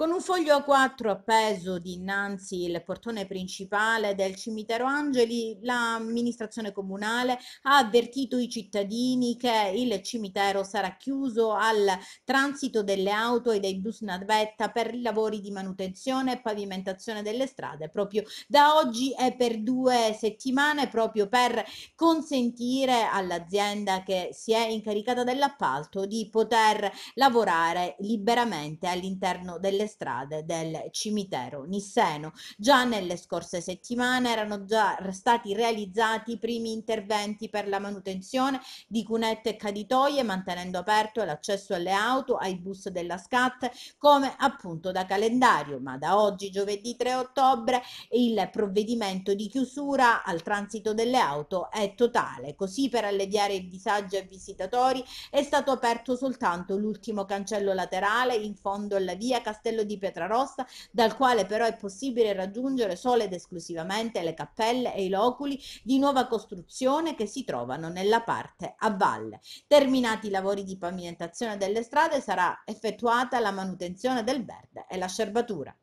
Con un foglio a quattro appeso dinanzi il portone principale del cimitero Angeli, l'amministrazione comunale ha avvertito i cittadini che il cimitero sarà chiuso al transito delle auto e dei bus navetta per i lavori di manutenzione e pavimentazione delle strade proprio da oggi e per due settimane proprio per consentire all'azienda che si è incaricata dell'appalto di poter lavorare liberamente all'interno delle strade del cimitero Nisseno. Già nelle scorse settimane erano già stati realizzati i primi interventi per la manutenzione di cunette e caditoie, mantenendo aperto l'accesso alle auto, ai bus della SCAT, come appunto da calendario, ma da oggi giovedì 3 ottobre il provvedimento di chiusura al transito delle auto è totale, così per alleviare il disagio ai visitatori è stato aperto soltanto l'ultimo cancello laterale in fondo alla via Castello castello di Pietrarossa, dal quale però è possibile raggiungere solo ed esclusivamente le cappelle e i loculi di nuova costruzione che si trovano nella parte a valle. Terminati i lavori di pavimentazione delle strade sarà effettuata la manutenzione del verde e la scerbatura.